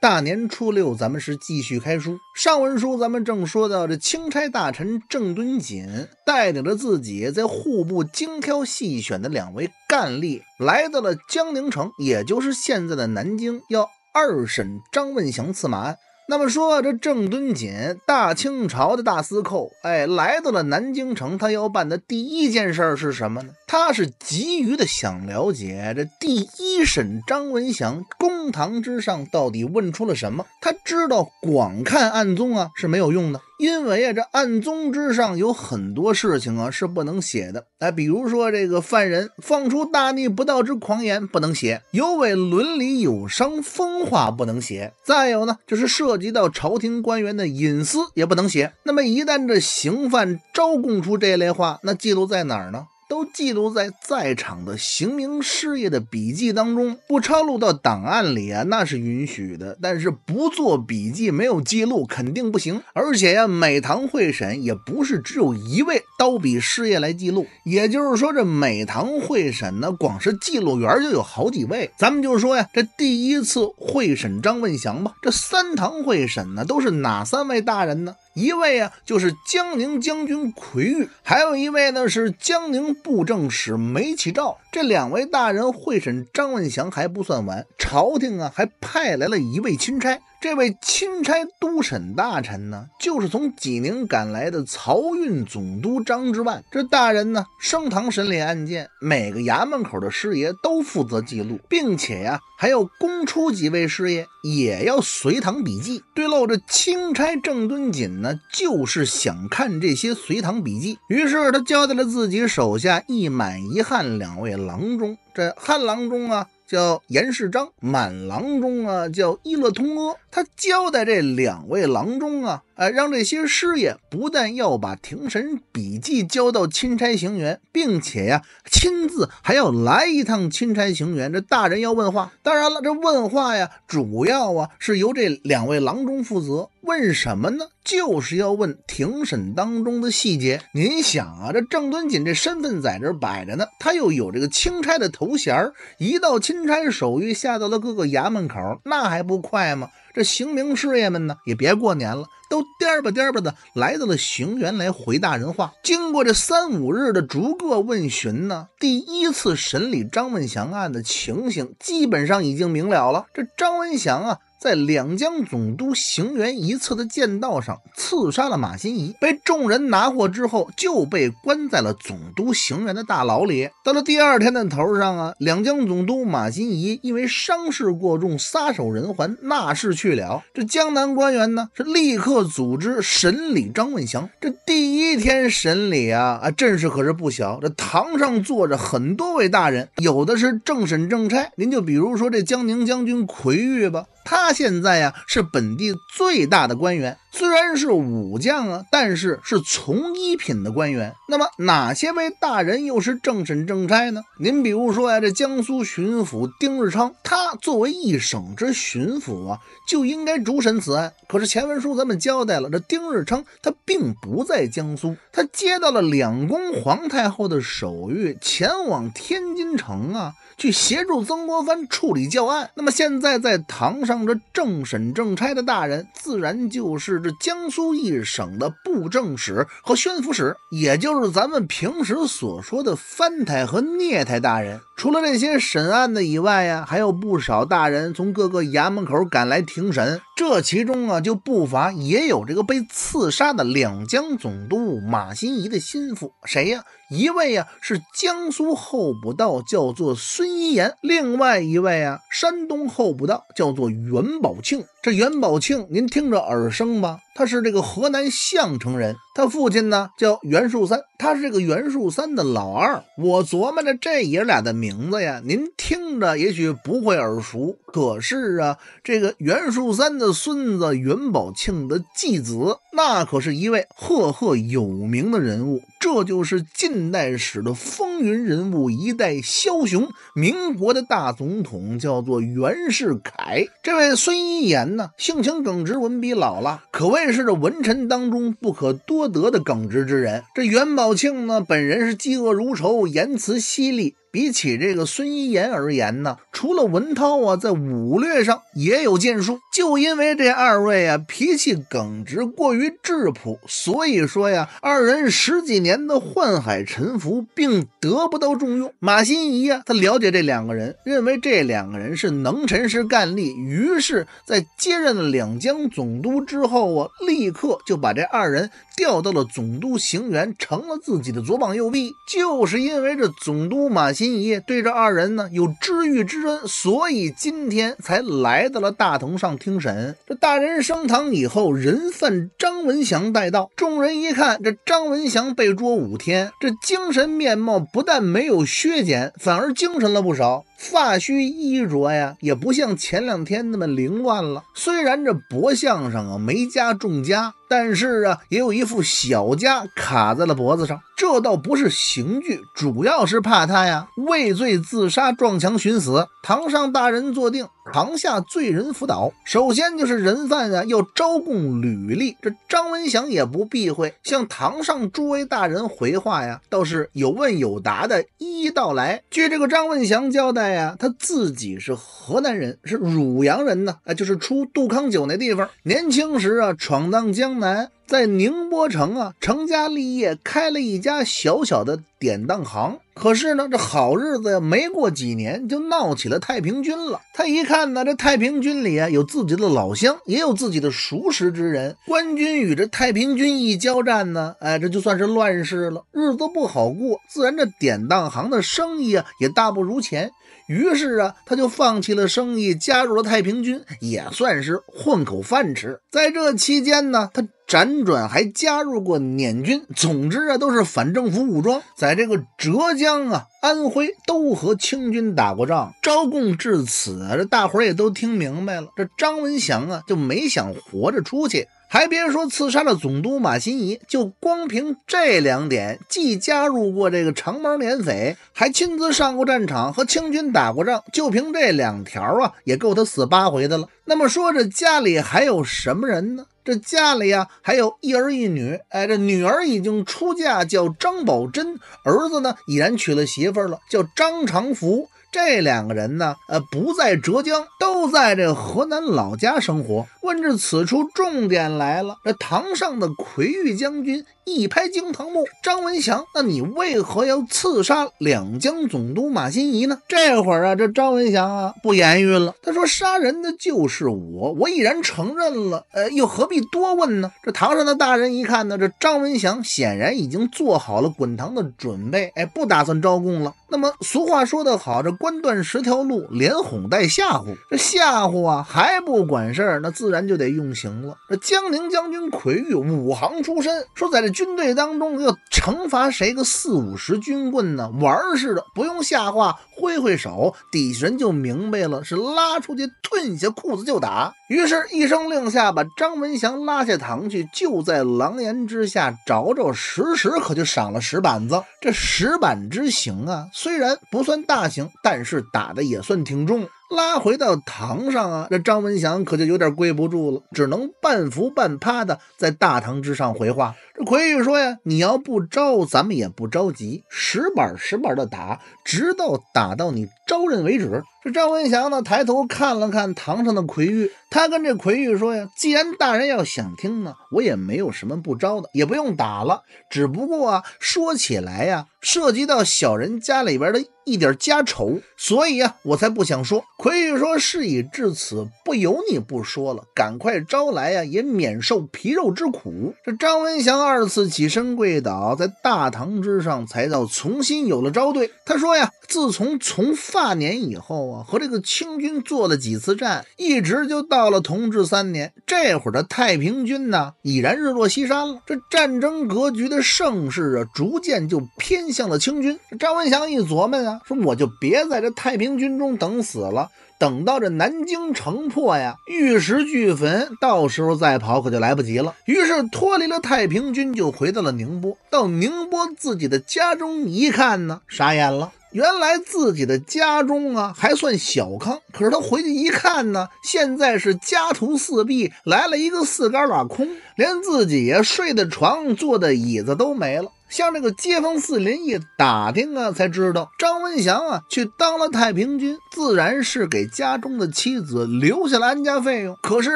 大年初六，咱们是继续开书。上文书咱们正说到，这钦差大臣郑敦锦带领着自己在户部精挑细选的两位干吏，来到了江宁城，也就是现在的南京，要二审张问祥刺马案。那么说，这郑敦锦，大清朝的大司寇，哎，来到了南京城，他要办的第一件事儿是什么呢？他是急于的想了解这第一审张文祥公堂之上到底问出了什么？他知道广看案宗啊是没有用的。因为啊，这案宗之上有很多事情啊是不能写的，哎，比如说这个犯人放出大逆不道之狂言，不能写；有违伦理有伤风化，不能写。再有呢，就是涉及到朝廷官员的隐私，也不能写。那么一旦这刑犯招供出这类话，那记录在哪儿呢？都记录在在场的行名事业的笔记当中，不抄录到档案里啊，那是允许的。但是不做笔记，没有记录，肯定不行。而且呀，每堂会审也不是只有一位。刀笔事业来记录，也就是说，这每堂会审呢，光是记录员就有好几位。咱们就说呀，这第一次会审张问祥吧。这三堂会审呢，都是哪三位大人呢？一位啊，就是江宁将军奎玉，还有一位呢是江宁布政使梅启照。这两位大人会审张问祥还不算完，朝廷啊还派来了一位钦差。这位钦差都审大臣呢，就是从济宁赶来的漕运总督张之万。这大人呢，升堂审理案件，每个衙门口的师爷都负责记录，并且呀，还要供出几位师爷也要随堂笔记。对喽，这钦差郑敦锦呢，就是想看这些随堂笔记，于是他交代了自己手下一满一汉两位郎中。这汉郎中啊。叫严世章满郎中啊，叫伊乐通阿，他交代这两位郎中啊，哎，让这些师爷不但要把庭审笔记交到钦差行辕，并且呀，亲自还要来一趟钦差行辕，这大人要问话。当然了，这问话呀，主要啊是由这两位郎中负责。问什么呢？就是要问庭审当中的细节。您想啊，这郑敦锦这身份在这摆着呢，他又有这个钦差的头衔一到钦差手谕下到了各个衙门口，那还不快吗？这刑名师爷们呢，也别过年了，都颠吧颠吧的来到了刑园来回大人话。经过这三五日的逐个问询呢，第一次审理张文祥案的情形基本上已经明了了。这张文祥啊。在两江总督行辕一侧的剑道上刺杀了马新仪，被众人拿获之后，就被关在了总督行辕的大牢里。到了第二天的头上啊，两江总督马新仪因为伤势过重，撒手人寰，那事去了。这江南官员呢，是立刻组织审理张文祥。这第一天审理啊，啊阵势可是不小，这堂上坐着很多位大人，有的是正审正差，您就比如说这江宁将军奎玉吧。他现在呀是本地最大的官员，虽然是武将啊，但是是从一品的官员。那么哪些位大人又是正审正差呢？您比如说呀，这江苏巡抚丁日昌，他作为一省之巡抚啊，就应该主审此案。可是前文书咱们交代了，这丁日昌他并不在江苏，他接到了两宫皇太后的手谕，前往天津城啊，去协助曾国藩处理教案。那么现在在唐上。上这正审正差的大人，自然就是这江苏一省的布政使和宣抚使，也就是咱们平时所说的藩台和聂台大人。除了那些审案的以外呀，还有不少大人从各个衙门口赶来庭审。这其中啊，就不乏也有这个被刺杀的两江总督马新贻的心腹，谁呀？一位啊是江苏候补道，叫做孙一言；另外一位啊，山东候补道叫做袁宝庆。这袁宝庆，您听着耳生吧？他是这个河南项城人，他父亲呢叫袁树三，他是这个袁树三的老二。我琢磨着这爷俩的名字呀，您听着也许不会耳熟，可是啊，这个袁树三的孙子袁宝庆的继子，那可是一位赫赫有名的人物。这就是近代史的风云人物，一代枭雄，民国的大总统叫做袁世凯。这位孙一言呢，性情耿直，文笔老辣，可谓是这文臣当中不可多得的耿直之人。这袁宝庆呢，本人是嫉恶如仇，言辞犀利。比起这个孙一言而言呢，除了文涛啊，在武略上也有建树。就因为这二位啊，脾气耿直，过于质朴，所以说呀，二人十几年的宦海沉浮，并得不到重用。马新贻呀，他了解这两个人，认为这两个人是能臣是干吏，于是，在接任了两江总督之后啊，立刻就把这二人调到了总督行辕，成了自己的左膀右臂。就是因为这总督马。秦仪对这二人呢有知遇之恩，所以今天才来到了大堂上听审。这大人升堂以后，人犯张文祥带到，众人一看，这张文祥被捉五天，这精神面貌不但没有削减，反而精神了不少。发须衣着呀，也不像前两天那么凌乱了。虽然这脖项上啊没加重枷，但是啊也有一副小枷卡在了脖子上。这倒不是刑具，主要是怕他呀畏罪自杀、撞墙寻死。堂上大人坐定。堂下罪人辅导，首先就是人犯啊，要招供履历。这张文祥也不避讳，向堂上诸位大人回话呀，倒是有问有答的一一道来。据这个张文祥交代呀，他自己是河南人，是汝阳人呢，啊，就是出杜康酒那地方。年轻时啊，闯荡江南。在宁波城啊，成家立业，开了一家小小的典当行。可是呢，这好日子呀，没过几年就闹起了太平军了。他一看呢，这太平军里啊，有自己的老乡，也有自己的熟识之人。官军与这太平军一交战呢，哎，这就算是乱世了，日子不好过，自然这典当行的生意啊也大不如前。于是啊，他就放弃了生意，加入了太平军，也算是混口饭吃。在这期间呢，他。辗转还加入过捻军，总之啊，都是反政府武装，在这个浙江啊、安徽都和清军打过仗。招供至此，这大伙儿也都听明白了。这张文祥啊，就没想活着出去，还别说刺杀了总督马新贻，就光凭这两点，既加入过这个长毛捻匪，还亲自上过战场和清军打过仗，就凭这两条啊，也够他死八回的了。那么说，这家里还有什么人呢？这家里呀，还有一儿一女。哎，这女儿已经出嫁，叫张宝珍；儿子呢，已然娶了媳妇了，叫张长福。这两个人呢，呃，不在浙江，都在这河南老家生活。问至此处，重点来了。这堂上的奎玉将军一拍惊堂木：“张文祥，那你为何要刺杀两江总督马新贻呢？”这会儿啊，这张文祥啊，不言语了。他说：“杀人的就是我，我已然承认了。呃，又何必多问呢？”这堂上的大人一看呢，这张文祥显然已经做好了滚堂的准备，哎，不打算招供了。那么俗话说得好，这官断十条路，连哄带吓唬。这吓唬啊还不管事儿，那自然就得用刑了。这江宁将军魁玉，武行出身，说在这军队当中要惩罚谁个四五十军棍呢？玩儿似的，不用下话，挥挥手，底下人就明白了，是拉出去，褪下裤子就打。于是，一声令下，把张文祥拉下堂去，就在狼烟之下，着着实实可就赏了石板子。这石板之刑啊！虽然不算大型，但是打的也算挺重。拉回到堂上啊，这张文祥可就有点跪不住了，只能半伏半趴的在大堂之上回话。这魁玉说呀：“你要不招，咱们也不着急，十板十板的打，直到打到你招认为止。”这张文祥呢抬头看了看堂上的奎玉，他跟这奎玉说呀：“既然大人要想听呢，我也没有什么不招的，也不用打了。只不过啊，说起来呀，涉及到小人家里边的一点家仇，所以呀，我才不想说。”奎玉说：“事已至此，不由你不说了，赶快招来呀，也免受皮肉之苦。”这张文祥二次起身跪倒，在大堂之上才到重新有了招对。他说呀：“自从从发年以后。”和这个清军做了几次战，一直就到了同治三年。这会儿的太平军呢，已然日落西山了。这战争格局的盛世啊，逐渐就偏向了清军。张文祥一琢磨啊，说我就别在这太平军中等死了，等到这南京城破呀，玉石俱焚，到时候再跑可就来不及了。于是脱离了太平军，就回到了宁波。到宁波自己的家中一看呢，傻眼了。原来自己的家中啊还算小康，可是他回去一看呢，现在是家徒四壁，来了一个四干老空，连自己呀睡的床、坐的椅子都没了。像这个街坊四邻一打听啊，才知道张文祥啊去当了太平军，自然是给家中的妻子留下了安家费用。可是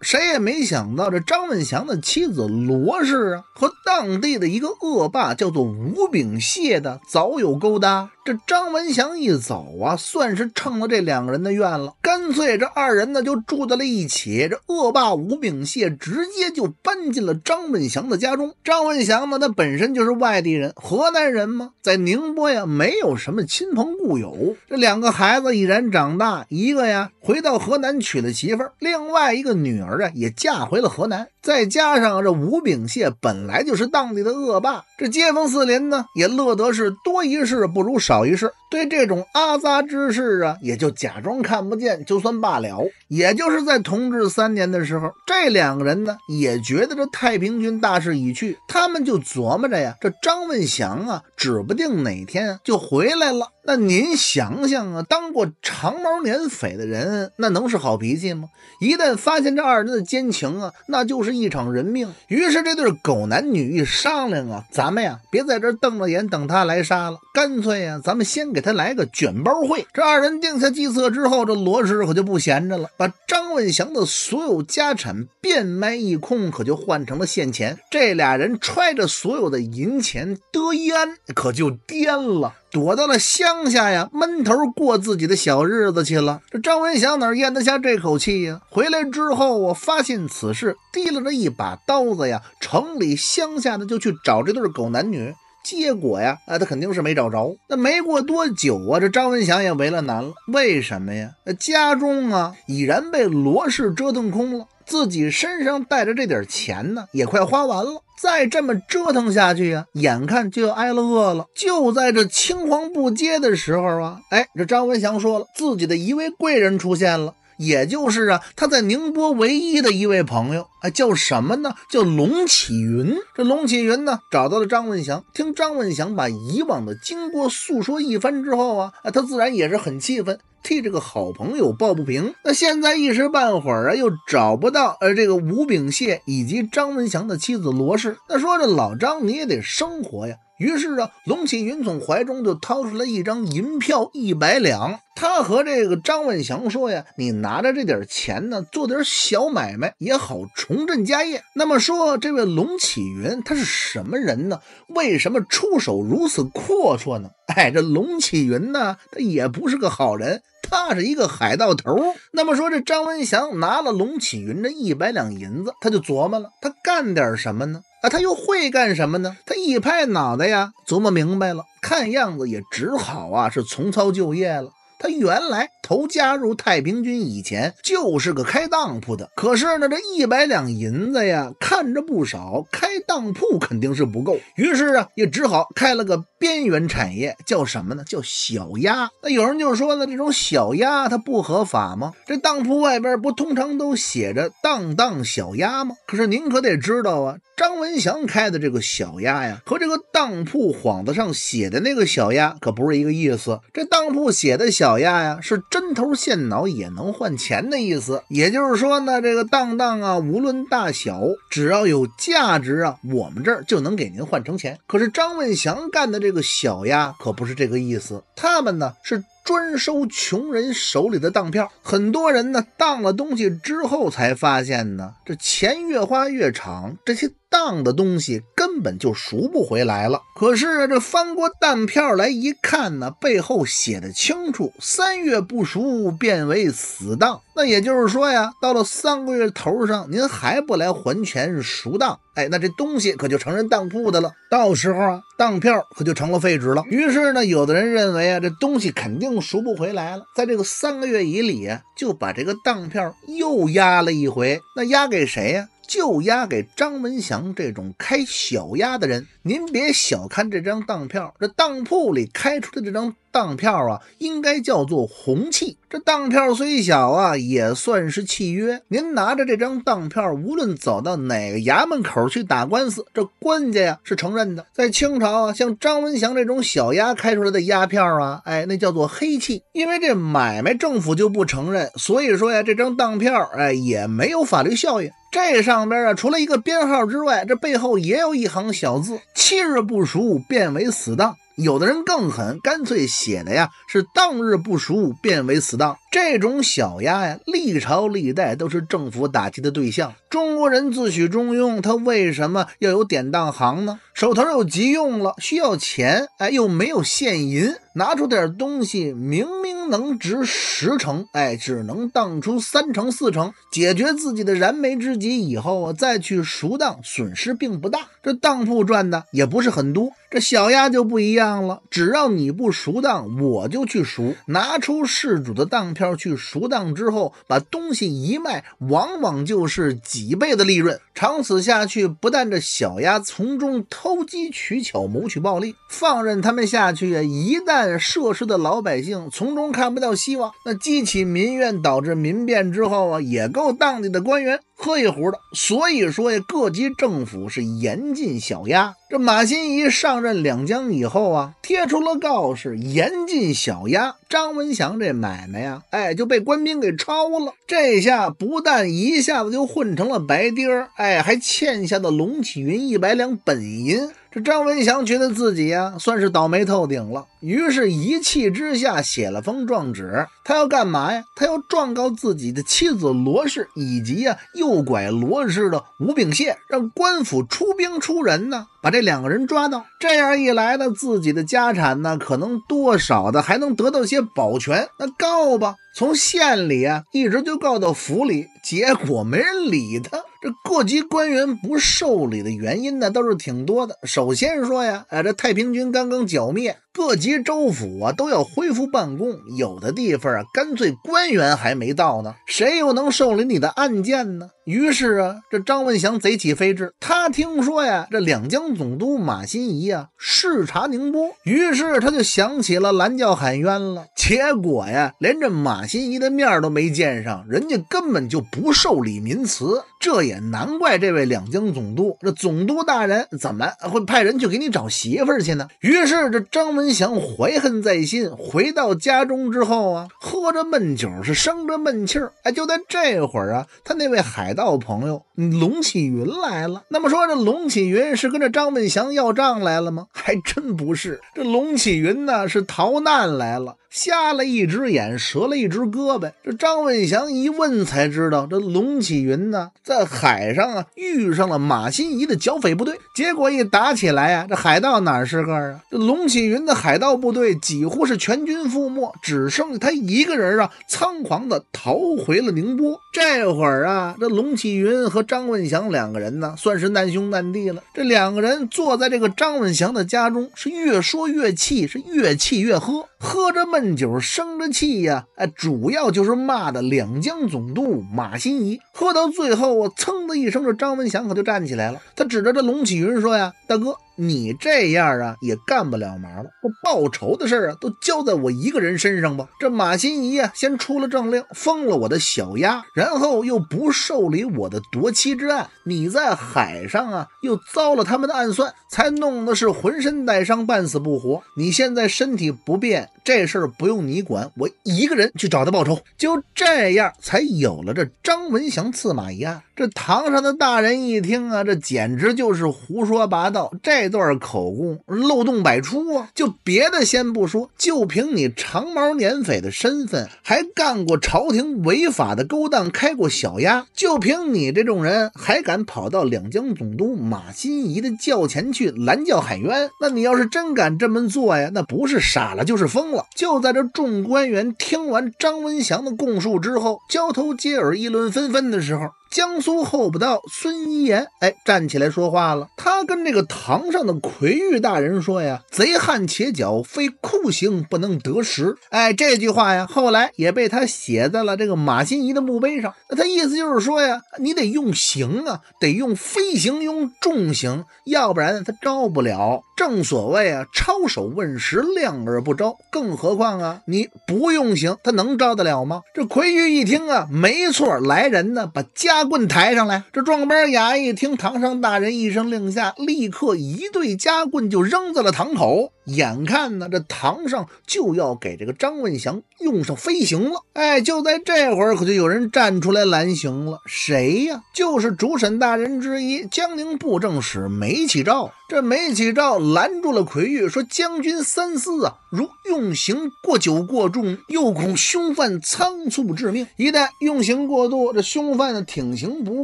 谁也没想到，这张文祥的妻子罗氏啊，和当地的一个恶霸叫做吴炳燮的早有勾搭。这张文祥一走啊，算是成了这两个人的愿了。干脆这二人呢就住在了一起。这恶霸吴炳燮直接就搬进了张文祥的家中。张文祥呢，他本身就是外地人，河南人嘛，在宁波呀，没有什么亲朋故友。这两个孩子已然长大，一个呀回到河南娶了媳妇儿，另外一个女儿啊也嫁回了河南。再加上这吴炳燮本来就是当地的恶霸，这街坊四邻呢也乐得是多一事不如少。少一事，对这种阿杂之事啊，也就假装看不见，就算罢了。也就是在同治三年的时候，这两个人呢，也觉得这太平军大势已去，他们就琢磨着呀，这张文祥啊，指不定哪天就回来了。那您想想啊，当过长毛年匪的人，那能是好脾气吗？一旦发现这二人的奸情啊，那就是一场人命。于是这对狗男女一商量啊，咱们呀，别在这瞪着眼等他来杀了，干脆呀。咱们先给他来个卷包会。这二人定下计策之后，这罗氏可就不闲着了，把张文祥的所有家产变卖一空，可就换成了现钱。这俩人揣着所有的银钱，得一安可就颠了，躲到了乡下呀，闷头过自己的小日子去了。这张文祥哪咽得下这口气呀？回来之后，我发现此事，提溜着一把刀子呀，城里乡下的就去找这对狗男女。结果呀，啊，他肯定是没找着。那没过多久啊，这张文祥也为了难了。为什么呀？家中啊已然被罗氏折腾空了，自己身上带着这点钱呢，也快花完了。再这么折腾下去呀，眼看就要挨了饿了。就在这青黄不接的时候啊，哎，这张文祥说了，自己的一位贵人出现了。也就是啊，他在宁波唯一的一位朋友，哎，叫什么呢？叫龙启云。这龙启云呢，找到了张文祥，听张文祥把以往的经过诉说一番之后啊，啊，他自然也是很气愤，替这个好朋友抱不平。那现在一时半会儿啊，又找不到呃这个吴炳燮以及张文祥的妻子罗氏。那说这老张你也得生活呀。于是啊，龙启云从怀中就掏出来一张银票，一百两。他和这个张万祥说呀：“你拿着这点钱呢，做点小买卖也好，重振家业。”那么说，这位龙启云他是什么人呢？为什么出手如此阔绰呢？哎，这龙启云呢，他也不是个好人。那是一个海盗头那么说，这张文祥拿了龙启云这一百两银子，他就琢磨了，他干点什么呢？啊，他又会干什么呢？他一拍脑袋呀，琢磨明白了，看样子也只好啊是重操旧业了。他原来投加入太平军以前就是个开当铺的，可是呢，这一百两银子呀，看着不少，开当铺肯定是不够，于是啊，也只好开了个边缘产业，叫什么呢？叫小鸭。那有人就说了，这种小鸭它不合法吗？这当铺外边不通常都写着“当当小鸭”吗？可是您可得知道啊，张文祥开的这个小鸭呀，和这个当铺幌子上写的那个小鸭可不是一个意思。这当铺写的小。小鸭呀，是针头线脑也能换钱的意思。也就是说呢，这个当当啊，无论大小，只要有价值啊，我们这儿就能给您换成钱。可是张文祥干的这个小鸭可不是这个意思，他们呢是专收穷人手里的当票，很多人呢当了东西之后才发现呢，这钱越花越长，这些。当的东西根本就赎不回来了。可是这翻过当票来一看呢，背后写的清楚，三月不赎变为死当。那也就是说呀，到了三个月头上，您还不来还钱赎当，哎，那这东西可就成人当铺的了。到时候啊，当票可就成了废纸了。于是呢，有的人认为啊，这东西肯定赎不回来了，在这个三个月以里啊，就把这个当票又押了一回。那押给谁呀？就押给张文祥这种开小押的人，您别小看这张当票，这当铺里开出的这张。当票啊，应该叫做红契。这当票虽小啊，也算是契约。您拿着这张当票，无论走到哪个衙门口去打官司，这官家呀是承认的。在清朝啊，像张文祥这种小丫开出来的押票啊，哎，那叫做黑契，因为这买卖政府就不承认。所以说呀，这张当票哎也没有法律效应。这上边啊，除了一个编号之外，这背后也有一行小字：七日不熟，变为死当。有的人更狠，干脆写的呀是当日不熟变为死当。这种小丫呀，历朝历代都是政府打击的对象。中国人自诩中庸，他为什么要有典当行呢？手头又急用了，需要钱，哎，又没有现银，拿出点东西，明明。能值十成，哎，只能当出三成四成，解决自己的燃眉之急以后，再去赎当，损失并不大。这当铺赚的也不是很多。这小丫就不一样了，只要你不赎当，我就去赎，拿出事主的当票去赎当之后，把东西一卖，往往就是几倍的利润。长此下去，不但这小丫从中偷机取巧谋取暴利，放任他们下去，一旦涉事的老百姓从中开。看不到希望，那激起民怨，导致民变之后啊，也够当地的官员。喝一壶的，所以说呀，各级政府是严禁小鸭。这马新贻上任两江以后啊，贴出了告示，严禁小鸭。张文祥这买卖呀，哎，就被官兵给抄了。这下不但一下子就混成了白丁儿，哎，还欠下的龙起云一百两本银。这张文祥觉得自己呀，算是倒霉透顶了。于是，一气之下写了封状纸。他要干嘛呀？他要状告自己的妻子罗氏以及啊，诱拐罗氏的吴炳燮，让官府出兵出人呢，把这两个人抓到。这样一来呢，自己的家产呢，可能多少的还能得到些保全。那告吧，从县里啊，一直就告到府里，结果没人理他。这各级官员不受理的原因呢，倒是挺多的。首先说呀，哎，这太平军刚刚剿灭，各级州府啊都要恢复办公，有的地方啊，干脆官员还没到呢，谁又能受理你的案件呢？于是啊，这张文祥贼起飞智。他听说呀，这两江总督马新贻啊视察宁波，于是他就想起了拦轿喊冤了。结果呀，连这马新贻的面都没见上，人家根本就不受理民词。这也难怪这位两江总督，这总督大人怎么会派人去给你找媳妇去呢？于是这张文祥怀恨在心，回到家中之后啊，喝着闷酒，是生着闷气儿。哎，就在这会儿啊，他那位海盗朋友龙启云来了。那么说这龙启云是跟着张文祥要账来了吗？还真不是，这龙启云呢是逃难来了。瞎了一只眼，折了一只胳膊。这张文祥一问才知道，这龙启云呢，在海上啊遇上了马心怡的剿匪部队。结果一打起来啊，这海盗哪是个啊？这龙启云的海盗部队几乎是全军覆没，只剩下他一个人啊，仓皇的逃回了宁波。这会儿啊，这龙启云和张文祥两个人呢，算是难兄难弟了。这两个人坐在这个张文祥的家中，是越说越气，是越气越喝。喝着闷酒，生着气呀，哎，主要就是骂的两江总督马新贻。喝到最后，我噌的一声，这张文祥可就站起来了，他指着这龙启云说呀：“大哥。”你这样啊，也干不了嘛了。这报仇的事啊，都交在我一个人身上吧。这马新仪啊，先出了政令，封了我的小丫，然后又不受理我的夺妻之案。你在海上啊，又遭了他们的暗算，才弄得是浑身带伤，半死不活。你现在身体不便，这事儿不用你管，我一个人去找他报仇。就这样，才有了这张文祥刺马一案。这堂上的大人一听啊，这简直就是胡说八道。这。这段口供漏洞百出啊！就别的先不说，就凭你长毛年匪的身份，还干过朝廷违法的勾当，开过小押，就凭你这种人，还敢跑到两江总督马新贻的轿前去拦轿喊冤？那你要是真敢这么做呀，那不是傻了就是疯了。就在这众官员听完张文祥的供述之后，交头接耳议论纷纷的时候。江苏候补道孙一言，哎，站起来说话了。他跟这个堂上的奎玉大人说呀：“贼汉且狡，非酷刑不能得食。”哎，这句话呀，后来也被他写在了这个马新贻的墓碑上。那他意思就是说呀，你得用刑啊，得用飞刑，用重刑，要不然他招不了。正所谓啊，抄手问时亮而不招，更何况啊，你不用刑，他能招得了吗？这魁玉一听啊，没错，来人呢，把夹棍抬上来。这壮班衙役一听堂上大人一声令下，立刻一对夹棍就扔在了堂口。眼看呢，这堂上就要给这个张文祥用上飞行了。哎，就在这会儿，可就有人站出来拦行了。谁呀？就是主审大人之一江宁布政使梅启照。这梅启照拦住了魁玉，说：“将军三思啊，如用刑过久过重，又恐凶犯仓促致命。一旦用刑过度，这凶犯的挺刑不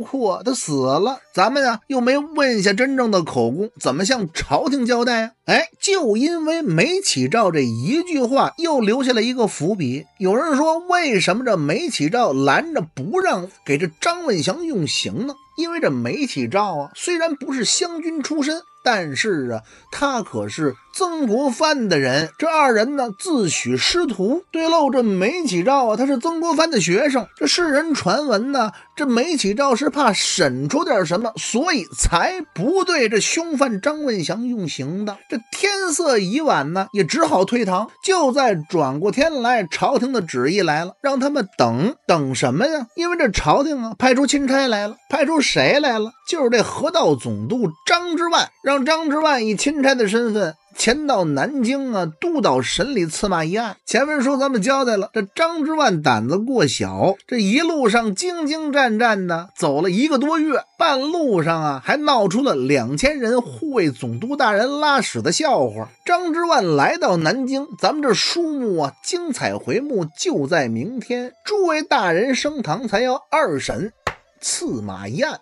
阔，他死了。”咱们呀，又没问下真正的口供，怎么向朝廷交代呀？哎，就因为梅启照这一句话，又留下了一个伏笔。有人说，为什么这梅启照拦着不让给这张文祥用刑呢？因为这梅启照啊，虽然不是湘军出身，但是啊，他可是曾国藩的人。这二人呢，自诩师徒。对喽，这梅启照啊，他是曾国藩的学生。这世人传闻呢，这梅启照是怕审出点什么，所以才不对这凶犯张文祥用刑的。这天色已晚呢，也只好退堂。就在转过天来，朝廷的旨意来了，让他们等等什么呀？因为这朝廷啊，派出钦差来了，派出。谁来了？就是这河道总督张之万，让张之万以钦差的身份前到南京啊，督导审理刺马一案。前文书咱们交代了，这张之万胆子过小，这一路上兢兢战战的走了一个多月，半路上啊还闹出了两千人护卫总督大人拉屎的笑话。张之万来到南京，咱们这书目啊，精彩回目就在明天，诸位大人升堂才要二审。刺马一案。